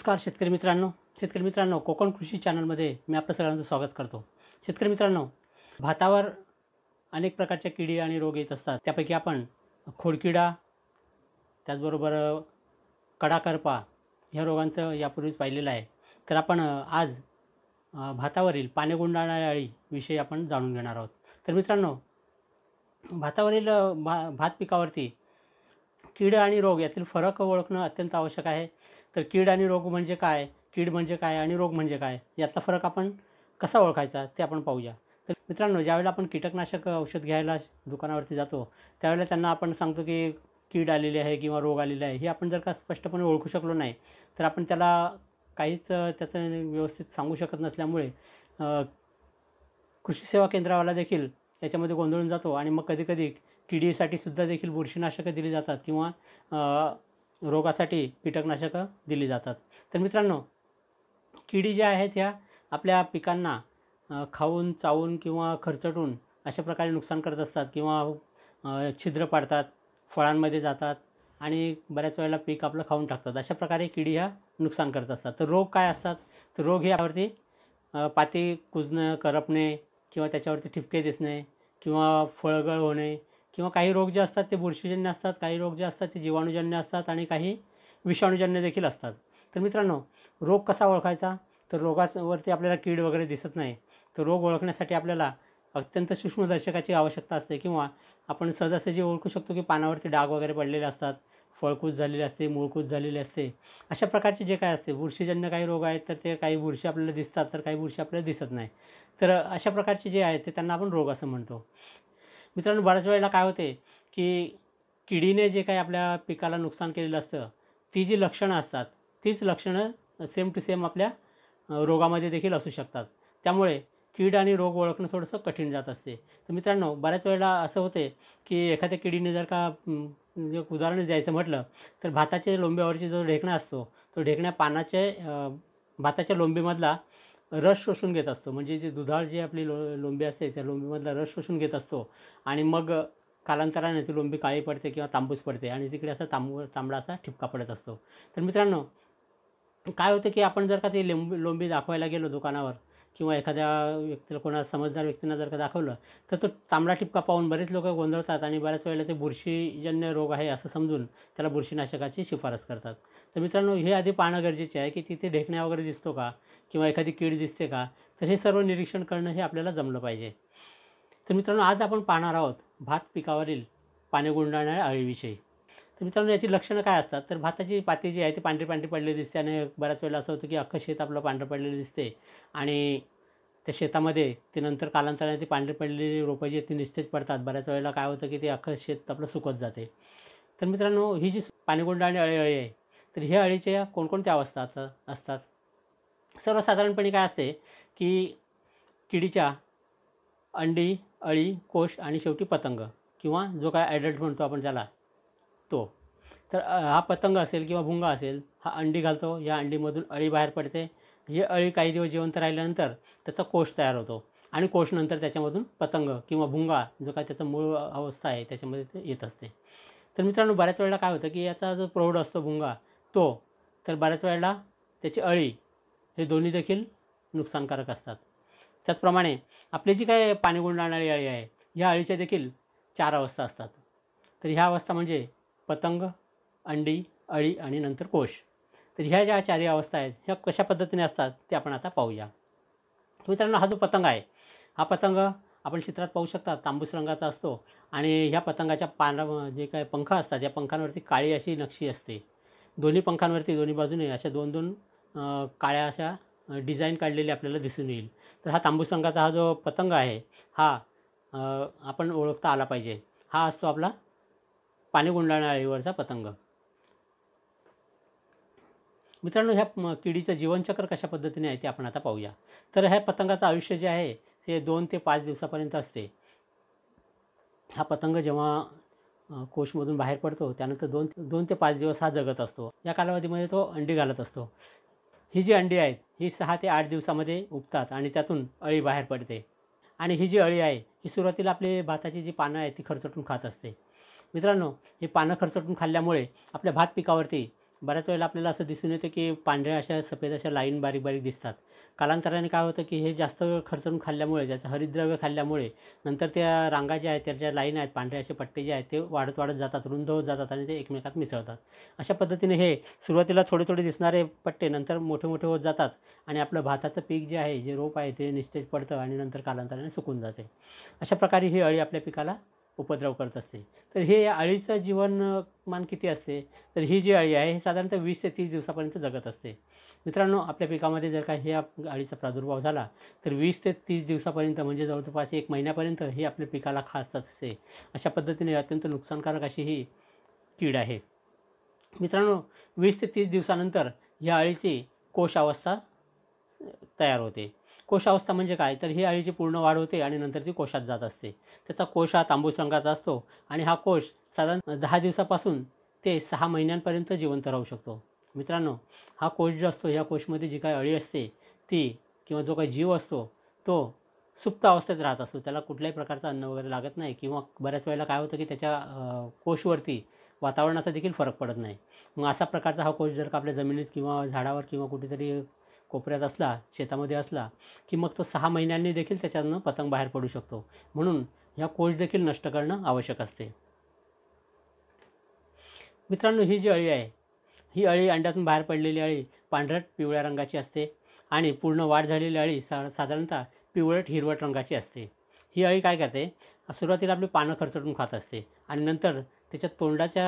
नमस्कार शेतकरी मित्रांनो शेतकरी मित्रांनो कोकण कृषी चॅनलमध्ये मी आपलं सगळ्यांचं स्वागत करतो शेतकरी मित्रांनो भातावर अनेक प्रकारच्या किडी आणि रोग येत असतात त्यापैकी आपण खोडकिडा त्याचबरोबर कडाकरपा ह्या रोगांचं यापूर्वीच पाहिलेलं आहे तर आपण आज भातावरील पाने विषयी आपण जाणून घेणार आहोत तर मित्रांनो भातावरील भा भात पिकावरती कीड आणि रोग यातील फरक ओळखणं अत्यंत आवश्यक आहे तर कीड आणि रोग म्हणजे काय कीड म्हणजे काय आणि रोग म्हणजे काय यातला फरक आपण कसा ओळखायचा ते आपण पाहूया तर मित्रांनो ज्यावेळेला आपण कीटकनाशक औषध घ्यायला दुकानावरती जातो त्यावेळेला त्यांना आपण सांगतो की कीड आलेली आहे किंवा रोग आलेला आहे हे आपण जर का स्पष्टपणे ओळखू शकलो नाही तर आपण त्याला काहीच त्याचं व्यवस्थित सांगू शकत नसल्यामुळे कृषी सेवा केंद्रावाला देखील याच्यामध्ये गोंधळून जातो आणि मग कधीकधी किडीसाठी सुद्धा देखील बुरशीनाशकं दिली जातात किंवा रोगासाठी कीटकनाशकं दिली जातात तर मित्रांनो किडी ज्या आहेत ह्या आपल्या पिकांना खाऊन चावून किंवा खरचटून अशा प्रकारे नुकसान करत असतात किंवा छिद्र पाडतात फळांमध्ये जातात आणि बऱ्याच वेळेला पीक आपलं खाऊन टाकतात अशा प्रकारे किडी ह्या नुकसान करत असतात तर रोग काय असतात तर रोग ह्यावरती पाती कुजणं करपणे किंवा त्याच्यावरती ठिपके दिसणे किंवा फळगळ होणे किंवा काही रोग जे असतात ते बुरशीजन्य असतात काही रोग जे असतात ते जीवाणूजन्य असतात आणि काही विषाणूजन्य देखील असतात तर मित्रांनो रोग कसा ओळखायचा तर रोगावरती आपल्याला कीड वगैरे दिसत नाही तर रोग ओळखण्यासाठी आपल्याला अत्यंत सूक्ष्मदर्शकाची आवश्यकता असते किंवा आपण सहजासहजी ओळखू शकतो की पानावरती डाग वगैरे पडलेले असतात फळकूज झालेले असते मूळकूज झालेले असते अशा प्रकारचे जे काय असते बुरशीजन्य काही रोग आहेत तर ते काही बुरशी आपल्याला दिसतात तर काही बुरशी आपल्याला दिसत नाही तर अशा प्रकारचे जे आहेत ते त्यांना आपण रोग असं म्हणतो मित्रांनो बऱ्याच वेळेला काय होते की किडीने जे काही आपल्या पिकाला नुकसान केलेलं असतं ती जी लक्षणं असतात तीच लक्षणं सेम टू सेम आपल्या रोगामध्ये देखील असू शकतात त्यामुळे कीड आणि रोग ओळखणं थोडंसं कठीण जात असते तर मित्रांनो बऱ्याच वेळेला असं होते की एखाद्या किडीने जर का उदाहरण द्यायचं म्हटलं तर भाताच्या लोंब्यावरची जो ढेकणा असतो तो ढेकण्या पानाचे भाताच्या लोंबीमधला रस शोषून घेत असतो म्हणजे जे दुधाळ जी आपली लो लोंबी असते त्या लोंबीमधला रस शोषून घेत असतो आणि मग कालांतराने ती लोंबी काळी पडते किंवा तांबूस पडते आणि तिकडे असा तांबू तांबडा असा ठिपका पडत असतो तर मित्रांनो काय होतं की आपण जर का ती लिंबी लोंबी दाखवायला गेलो दुकानावर किंवा एखाद्या व्यक्तीला कोणा समजदार व्यक्तींना जर का दाखवलं तर तो तांबडा टिपका पाहून बरेच लोक गोंधळतात आणि बऱ्याच वेळेला ते बुरशीजन्य रोग आहे असं समजून त्याला बुरशीनाशकाची शिफारस करतात तर मित्रांनो हे आधी पाहणं गरजेचे आहे की तिथे ढेकण्या वगैरे दिसतो का किंवा एखादी कीड दिसते का तर हे सर्व निरीक्षण करणं हे आपल्याला जमलं पाहिजे तर मित्रांनो आज आपण पाहणार आहोत भात पिकावरील पाणी गुंडाळणाऱ्या अळीविषयी तर मित्रांनो याची लक्षणं काय असतात तर भाताची पाती जी आहे ती पांढरी पांढरी पडलेली दिसते आणि बऱ्याच वेळेला असं होतं की अख्खं शेत आपलं पांढरं पडलेलं दिसते आणि त्या शेतामध्ये ते नंतर कालांतराने ती पांढरी पडलेली रोपं जी ती निस्तेज पडतात बऱ्याच वेळेला काय होतं की ते अख्खं शेत आपलं सुकत जाते तर मित्रांनो ही जी पाणीगुंड आणि अळी आहे तर ह्या अळीच्या कोणकोणत्या अवस्था असतात सर्वसाधारणपणे काय असते की किडीच्या अंडी अळी कोश आणि शेवटी पतंग किंवा जो काय ॲडल्ट म्हणतो आपण त्याला तो तर हा पतंग असेल किंवा भुंगा असेल हा अंडी घालतो या अंडीमधून अळी बाहेर पडते ही अळी काही दिवस जिवंत राहिल्यानंतर त्याचा कोश तयार होतो आणि कोशनंतर त्याच्यामधून पतंग किंवा भुंगा जो काय त्याचा मूळ अवस्था आहे त्याच्यामध्ये ते येत असते तर मित्रांनो बऱ्याच वेळेला काय होतं की याचा जो प्रौढ असतो भुंगा तो तर बऱ्याच वेळेला त्याची अळी हे दोन्ही देखील नुकसानकारक असतात त्याचप्रमाणे आपली जी काय पाणी गुंडाळणारी अळी आहे ह्या अळीच्या देखील चार अवस्था असतात तर ह्या अवस्था म्हणजे पतंग अंडी अळी आणि नंतर कोश तर ह्या ज्या चारी अवस्था आहेत ह्या कशा पद्धतीने असतात ते आपण आता पाहूया मित्रांनो हा जो पतंग आहे हा पतंग आपण चित्रात पाहू शकता तांबूस रंगाचा असतो आणि ह्या पतंगाच्या पाना जे काय पंख असतात या पंखांवरती काळी अशी नक्षी असते दोन्ही पंखांवरती दोन्ही बाजूने अशा दोन दोन काळ्या अशा डिझाईन काढलेली आपल्याला दिसून येईल तर हा तांबूस रंगाचा हा जो पतंग आहे हा आपण ओळखता आला पाहिजे हा असतो आपला पाणी अळीवरचा पतंग मित्रांनो ह्या किडीचं जीवनचक्र कशा पद्धतीने आहे ते आपण आता पाहूया तर ह्या पतंगाचं आयुष्य जे आहे ते दोन ते पाच दिवसापर्यंत असते हा पतंग जेव्हा कोशमधून बाहेर पडतो त्यानंतर दोन दोन ते पाच दिवस हा जगत असतो या कालावधीमध्ये तो अंडी घालत असतो ही जी अंडी आहेत ही सहा ते आठ दिवसामध्ये उगतात आणि त्यातून अळी बाहेर पडते आणि ही जी अळी आहे ही सुरुवातीला आपली भाताची जी पानं आहेत ती खरचटून खात असते मित्रांनो हे पानं खरचटून खाल्ल्यामुळे आपल्या भात पिकावरती बऱ्याच वेळेला आपल्याला असं दिसून येतं की पांढऱ्या अशा सफेद अशा लाईन बारीक बारीक दिसतात कालांतराने काय होतं की हे जास्त वेळ खर्चटून खाल्ल्यामुळे ज्याचं हरिद्रव्य खाल्ल्यामुळे नंतर त्या रांगा ज्या आहेत त्याच्या लाईन आहेत पांढऱ्या असे पट्टे जे आहेत ते वाढत वाढत जातात रुंद होत जातात आणि ते एकमेकात मिसळतात अशा पद्धतीने हे सुरुवातीला थोडे थोडे दिसणारे पट्टे नंतर मोठे मोठे होत जातात आणि आपलं भाताचं पीक जे आहे जे रोप आहे ते निस्तेज पडतं आणि नंतर कालांतराने सुकून जाते अशा प्रकारे ही अळी आपल्या पिकाला उपद्रव करत असते तर हे अळीचं जीवनमान किती असते तर ही जी अळी आहे हे साधारणतः वीस ते तीस दिवसापर्यंत जगत असते मित्रांनो आपल्या पिकामध्ये जर का हे अळीचा प्रादुर्भाव झाला तर वीस ते तीस दिवसापर्यंत म्हणजे जवळपास एक महिन्यापर्यंत हे आपल्या पिकाला खात असते अशा पद्धतीने अत्यंत नुकसानकारक अशी ही कीड आहे मित्रांनो वीस ते तीस दिवसानंतर ह्या अळीची कोश अवस्था तयार होते कोशावस्था म्हणजे काय तर ही अळीची पूर्ण वाढ होते आणि नंतर ती कोशात जात असते त्याचा कोश हा तांबूस रंगाचा असतो आणि हा कोश साधारण दहा दिवसापासून ते सहा महिन्यांपर्यंत जिवंत राहू शकतो मित्रांनो हा कोश जो असतो ह्या कोशमध्ये जी काही अळी असते ती किंवा जो काही जीव असतो तो सुप्त अवस्थेत राहत असतो त्याला कुठल्याही प्रकारचं अन्न वगैरे लागत नाही किंवा बऱ्याच वेळेला काय होतं की त्याच्या कोशवरती वातावरणाचा देखील फरक पडत नाही मग असा प्रकारचा हा कोश जर का आपल्या जमिनीत किंवा झाडावर किंवा कुठेतरी कोपऱ्यात असला शेतामध्ये असला की मग तो सहा महिन्यांनी देखील त्याच्यातनं पतंग बाहेर पडू शकतो म्हणून ह्या कोश देखील नष्ट करणं आवश्यक असते मित्रांनो ही जी अळी आहे ही अळी अंड्यातून बाहेर पडलेली अळी पांढरट पिवळ्या रंगाची असते आणि पूर्ण वाढ झालेली अळी सा साधारणतः पिवळट हिरवट रंगाची असते ही अळी काय करते सुरुवातीला आपली पानं खरचटून खात असते आणि नंतर त्याच्या तोंडाच्या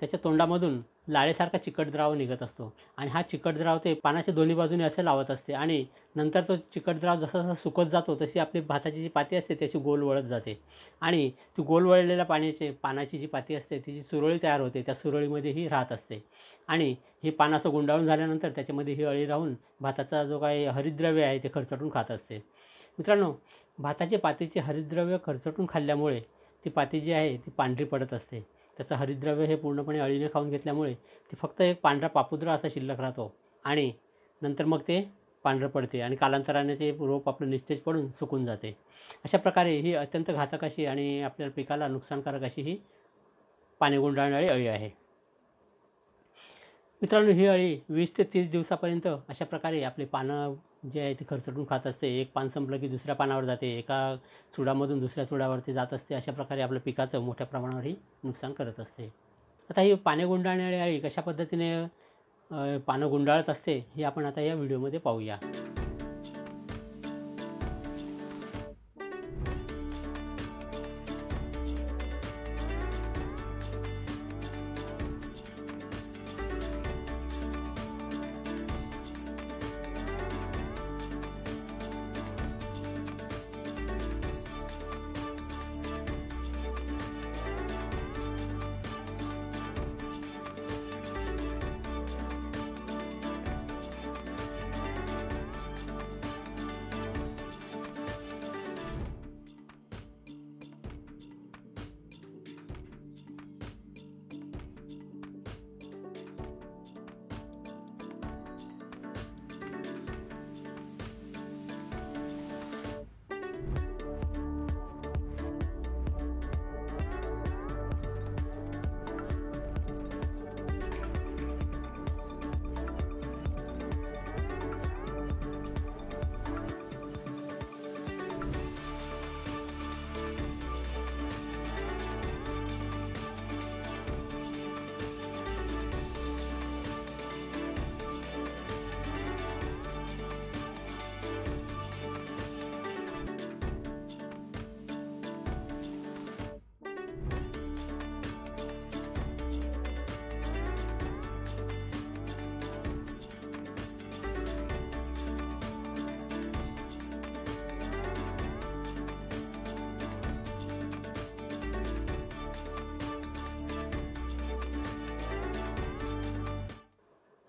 त्याच्या तोंडामधून लाळेसारखा चिकट द्राव निघत असतो आणि हा चिकट द्राव ते पानाच्या दोन्ही बाजूने असे लावत असते आणि नंतर तो चिकट द्राव जसा जसा सुकत जातो तशी आपली भाताची जी पाती असते त्याची गोल वळत जाते आणि ती गोल वळलेल्या पाण्याचे पानाची जी पाती असते ती जी सुरळी तयार होते त्या सुरळीमध्ये ही राहत असते आणि हे पान गुंडाळून झाल्यानंतर त्याच्यामध्ये ही अळी राहून भाताचा जो काही हरिद्रव्य आहे ते खरचटून खात असते मित्रांनो भाताचे पातीचे हरिद्रव्य खरचटून खाल्ल्यामुळे ती पाती जी आहे ती पांढरी पडत असते त्याचं हरिद्रव्य हे पूर्णपणे अळीने खाऊन घेतल्यामुळे ते फक्त एक पांढरा पापुद्रा असा शिल्लक राहतो आणि नंतर मग ते पांढरं पडते आणि कालांतराने ते रोप आपलं निस्तेज पडून सुकून जाते अशा प्रकारे ही अत्यंत घातक अशी आणि आपल्या पिकाला नुकसानकारक अशी ही पाणी गुंडाळणारी अळी आहे मित्रांनो ही अळी वीस ते तीस दिवसापर्यंत अशा प्रकारे आपले पानं जे आहे ते खरचटून खात असते एक पान संपलं की दुसऱ्या पानावर जाते एका चुडामधून दुसऱ्या चुडावरती जात असते अशा प्रकारे आपलं पिकाचं मोठ्या प्रमाणावरही ही नुकसान करत असते आता ही पाने गुंडाळणारी अळी कशा पद्धतीने पानं गुंडाळत असते हे आपण आता या व्हिडिओमध्ये पाहूया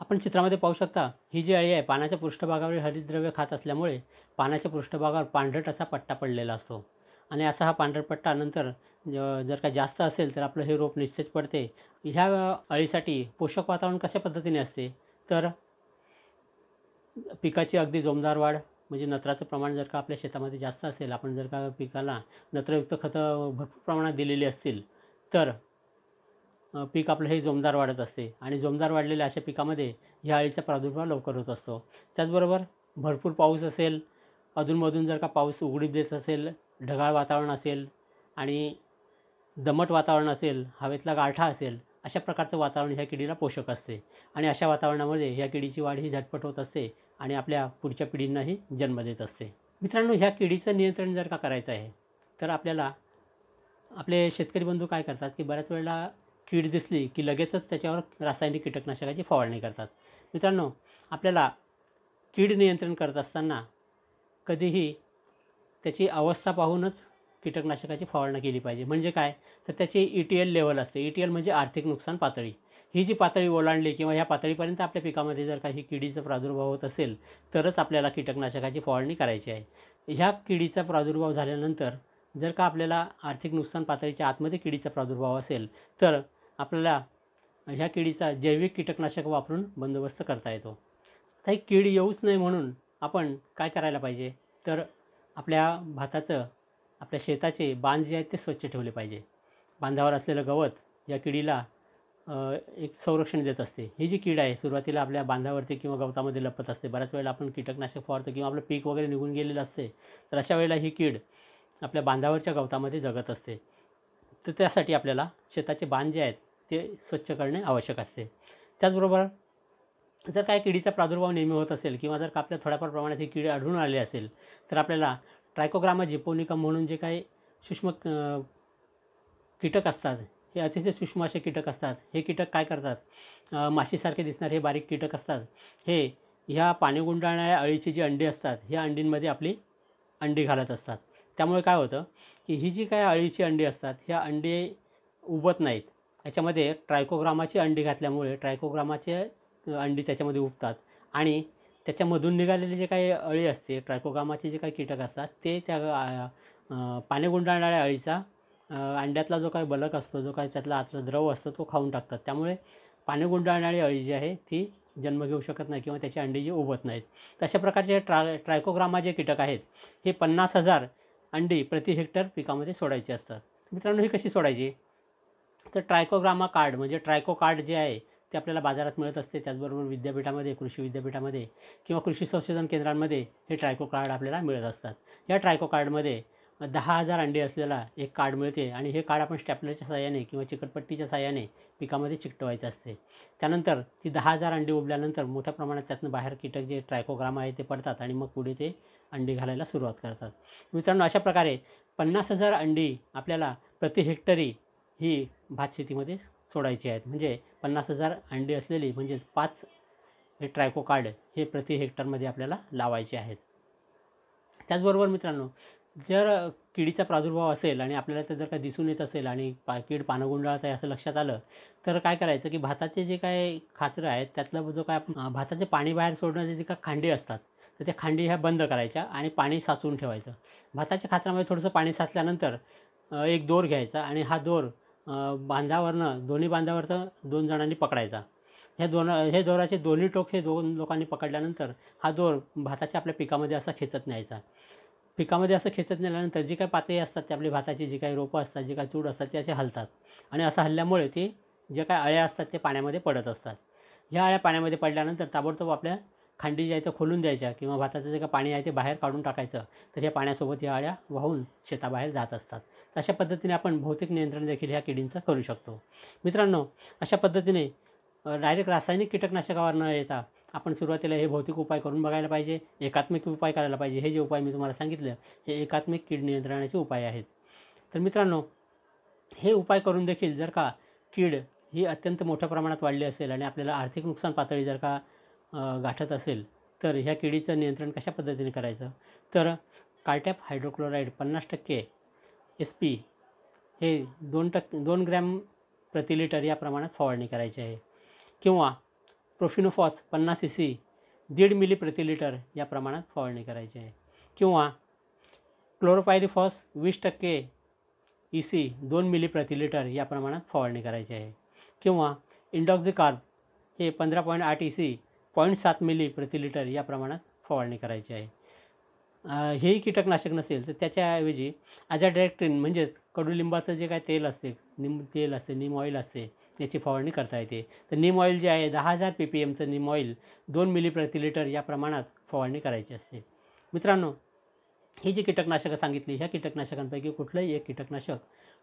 आपण चित्रामध्ये पाहू शकता ही जी अळी आहे पानाच्या पृष्ठभागावरील हरितद्रव्य खात असल्यामुळे पाण्याच्या पृष्ठभागावर पांढरट असा पट्टा पडलेला असतो आणि असा हा पांढरट पट्टा नंतर जर का जास्त असेल तर आपलं हे रोप निश्चित पडते ह्या अळीसाठी पोषक वातावरण कशा पद्धतीने असते तर पिकाची अगदी जोमदार वाढ म्हणजे नत्राचं प्रमाण जर का आपल्या शेतामध्ये जास्त असेल आपण जर का पिकाला नत्रयुक्त खतं भरपूर प्रमाणात दिलेली असतील तर पीक आपलं हे जोमदार वाढत असते आणि जोमदार वाढलेल्या अशा पिकामध्ये ह्या अळीचा प्रादुर्भाव लवकर होत असतो त्याचबरोबर भरपूर पाऊस असेल अधूनमधून जर का पाऊस उघडीप देत असेल ढगाळ वातावरण असेल आणि दमट वातावरण असेल हवेतला गारठा असेल अशा प्रकारचं वातावरण ह्या किडीला पोषक असते आणि अशा वातावरणामध्ये ह्या किडीची वाढ ही झटपट होत असते आणि आपल्या पुढच्या पिढींनाही जन्म देत असते मित्रांनो ह्या किडीचं नियंत्रण जर का करायचं आहे तर आपल्याला आपले शेतकरी बंधू काय करतात की बऱ्याच वेळेला कीड दिसली की लगेचच त्याच्यावर रासायनिक कीटकनाशकाची फवारणी करतात मित्रांनो आपल्याला कीड नियंत्रण करत असताना कधीही त्याची अवस्था पाहूनच कीटकनाशकाची फवारणी केली पाहिजे म्हणजे काय तर त्याची ई टी एल लेवल असते ई टी एल म्हणजे आर्थिक नुकसान पातळी ही जी पातळी ओलांडली किंवा ह्या पातळीपर्यंत आपल्या पिकामध्ये जर काही किडीचा प्रादुर्भाव होत असेल तरच आपल्याला कीटकनाशकाची फवारणी करायची आहे ह्या किडीचा प्रादुर्भाव झाल्यानंतर जर का आपल्याला आर्थिक नुकसान पातळीच्या आतमध्ये किडीचा प्रादुर्भाव असेल तर आपल्याला ह्या किडीचा जैविक कीटकनाशक वापरून बंदोबस्त करता येतो आता ही कीड येऊच नाही म्हणून आपण काय करायला पाहिजे तर आपल्या भाताचं आपल्या शेताचे बांध जे आहेत ते स्वच्छ ठेवले पाहिजे बांधावर असलेलं गवत या किडीला एक संरक्षण देत असते ही जी कीड आहे सुरुवातीला आपल्या बांधावरती किंवा गवतामध्ये लपत असते बऱ्याच वेळेला आपण कीटकनाशक फवारतो किंवा आपलं पीक वगैरे निघून गेलेलं असते तर अशा वेळेला ही कीड आपल्या बांधावरच्या गवतामध्ये जगत असते तर त्यासाठी आपल्याला शेताचे बांध जे आहेत ते स्वच्छ करणे आवश्यक असते त्याचबरोबर जर काय किडीचा प्रादुर्भाव नेहमी होत असेल किंवा जर कापल्या थोड्याफार प्रमाणात ही किडी आढळून आले असेल तर आपल्याला ट्रायकोग्रामा जिपोनिकम म्हणून जे काही सूक्ष्म कीटक असतात हे अतिशय सूक्ष्म असे कीटक असतात हे कीटक काय करतात माशीसारखे दिसणारे हे बारीक कीटक असतात हे ह्या पाणी गुंडाळणाऱ्या अळीची जे अंडी असतात ह्या अंडींमध्ये आपली अंडी घालत असतात त्यामुळे काय होतं की ही जी काय अळीची अंडी असतात ह्या अंडी उबत नाहीत याच्यामध्ये ट्रायकोग्रामाची अंडी घातल्यामुळे ट्रायकोग्रामाचे अंडी त्याच्यामध्ये उबतात आणि त्याच्यामधून निघालेले जे काही अळी असते ट्रायकोग्रामाचे जे काही कीटक असतात ते त्या पाने गुंडाळणाऱ्या अळीचा अंड्यातला जो काही बलक असतो जो काही त्यातला आतला द्रव असतो तो खाऊन टाकतात त्यामुळे पाने गुंडाळणारी अळी जी आहे ती जन्म घेऊ शकत नाही किंवा त्याची अंडी जी उभत नाहीत तशा प्रकारचे ट्रा ट्रायकोग्रामा जे कीटक आहेत हे पन्नास हजार अंडी प्रति हेक्टर पिकामध्ये सोडायचे असतात मित्रांनो ही कशी सोडायची तर ट्रायकोग्रामा कार्ड म्हणजे ट्रायको कार्ड जे आहे ते आपल्याला बाजारात मिळत असते त्याचबरोबर विद्यापीठामध्ये कृषी विद्यापीठामध्ये किंवा कृषी संशोधन केंद्रांमध्ये हे ट्रायको कार्ड आपल्याला मिळत असतात या ट्रायको कार्डमध्ये दहा हजार अंडी असलेला एक कार्ड मिळते आणि हे कार्ड आपण स्टॅपलरच्या साह्याने किंवा चिकटपट्टीच्या साह्याने पिकामध्ये चिकटवायचं असते त्यानंतर ती दहा हजार अंडी उबल्यानंतर मोठ्या प्रमाणात त्यातनं बाहेर कीटक जे ट्रायकोग्राम आहे ते पडतात आणि मग पुढे ते अंडी घालायला सुरुवात करतात मित्रांनो अशा प्रकारे पन्नास हजार अंडी आपल्याला प्रति हेक्टरी ही भात शेतीमध्ये सोडायची आहेत म्हणजे पन्नास हजार अंडी असलेली म्हणजेच पाच हे ट्रायको कार्ड हे प्रति हेक्टरमध्ये आपल्याला लावायचे आहेत त्याचबरोबर मित्रांनो जर किडीचा प्रादुर्भाव असेल आणि आपल्याला ते जर का दिसून येत असेल आणि पा कीड पानं आहे असं लक्षात आलं तर काय करायचं की भाताचे जे काय खाचरं आहेत त्यातलं जो काय भाताचे पाणी बाहेर सोडण्याचे जे काय खांडी असतात तर त्या खांडी ह्या बंद करायच्या आणि पाणी साचून ठेवायचं भाताच्या खाचरामध्ये थोडंसं पाणी साचल्यानंतर एक दोर घ्यायचा आणि हा दोर बांधावरनं दोन्ही बांधावरचं दोन जणांनी पकडायचा ह्या दोन हे दोराचे दोन्ही टोक हे दोन लोकांनी पकडल्यानंतर हा दोर भाताच्या आपल्या पिकामध्ये असा खेचत न्यायचा पिकामध्ये असं खेचत नेल्यानंतर जी काही पातळी असतात ते आपली भाताची जी काही रोपं असतात जी काही चूड असतात ते असे हलतात आणि असं हल्ल्यामुळे ती जे काही अळ्या असतात ते पाण्यामध्ये पडत असतात ह्या अळ्या पाण्यामध्ये पडल्यानंतर ताबडतोब आपल्या खांडी जी आहे त्या खोलून द्यायच्या किंवा भाताचं जे का पाणी आहे ते बाहेर काढून टाकायचं तर या पाण्यासोबत या अळ्या वाहून शेताबाहेर जात असतात अशा पद्धतीने आपण भौतिक नियंत्रण देखील ह्या किडींचं करू शकतो मित्रांनो अशा पद्धतीने डायरेक्ट रासायनिक कीटकनाशकावर न येता आपण सुरुवातीला हे भौतिक उपाय करून बघायला पाहिजे एकात्मिक उपाय करायला पाहिजे हे जे उपाय मी तुम्हाला सांगितलं हे एकात्मिक कीड नियंत्रणाचे उपाय आहेत तर मित्रांनो हे उपाय करून देखील जर का कीड ही अत्यंत मोठ्या प्रमाणात वाढली असेल आणि आपल्याला आर्थिक नुकसान पातळी जर का गाठत असेल तर ह्या किडीचं नियंत्रण कशा पद्धतीने करायचं तर कार्टॅप हायड्रोक्लोराईड पन्नास टक्के एस पी हे दोन टक्के दोन ग्रॅम प्रति लिटर या प्रमाणात फवारणी करायची आहे किंवा प्रोफिनोफॉस पन्नास सी सी दीड मिली प्रति लिटर या प्रमाणात फवारणी करायची आहे किंवा क्लोरोपायरिफॉस वीस टक्के ई सी दोन मिली प्रति लिटर या प्रमाणात फवारणी करायची आहे किंवा इंडॉक्झिकार्ब हे पंधरा पॉईंट आठ ई सी पॉईंट सात मिली प्रति लिटर या प्रमाणात फवारणी करायची आहे हेही कीटकनाशक नसेल तर त्याच्याऐवजी डायरेक्ट्रीन म्हणजेच कडुलिंबाचं जे काय तेल असते निम तेल असते नीम ऑइल असते याची फवारणी करता येते तर नीम ऑइल जे आहे दहा हजार पी पी एमचं निम ऑइल दोन मिली प्रति लिटर या प्रमाणात फवारणी करायची असते मित्रांनो ही जी कीटकनाशकं सांगितली ह्या कीटकनाशकांपैकी कुठलंही एक कीटकनाशक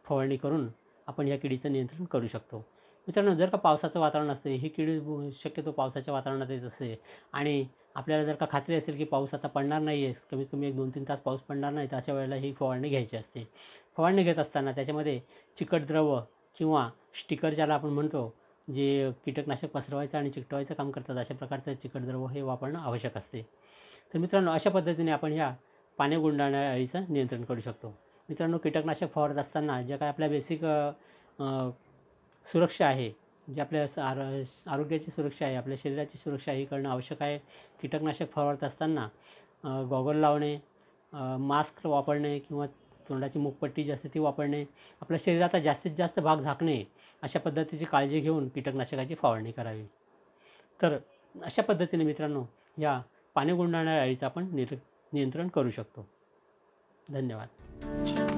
फवारणी करून आपण या किडीचं नियंत्रण करू शकतो मित्रांनो जर का पावसाचं वातावरण असते ही किडी शक्यतो पावसाच्या वातावरणात येत असते आणि आपल्याला जर का खात्री असेल की पाऊस आता पडणार नाही आहे कमीत कमी एक दोन तीन तास पाऊस पडणार नाही तर अशा वेळेला ही फवारणी घ्यायची असते फवारणी घेत असताना त्याच्यामध्ये चिकट द्रव किंवा स्टिकर ज्याला आपण म्हणतो जे कीटकनाशक पसरवायचं आणि चिकटवायचं काम करतात अशा प्रकारचं चिकट द्रव हे वापरणं आवश्यक असते तर मित्रांनो अशा पद्धतीने आपण ह्या पाने गुंडाळण्या अळीचं नियंत्रण करू शकतो मित्रांनो कीटकनाशक फवारत असताना ज्या काय आपल्या बेसिक सुरक्षा आहे जे आपल्या आरो आरोग्याची सुरक्षा आहे आपल्या शरीराची सुरक्षा ही करणं आवश्यक आहे कीटकनाशक फवारत असताना गॉगल लावणे मास्क वापरणे किंवा तोंडाची मुखपट्टी जी ती वापरणे आपल्या शरीराचा जास्तीत जास्त भाग झाकणे अशा पद्धतीची काळजी घेऊन कीटकनाशकाची फवारणी करावी तर अशा पद्धतीने मित्रांनो या पाणी गुंडाळणाऱ्या अळीचं आपण निर नियंत्रण करू शकतो धन्यवाद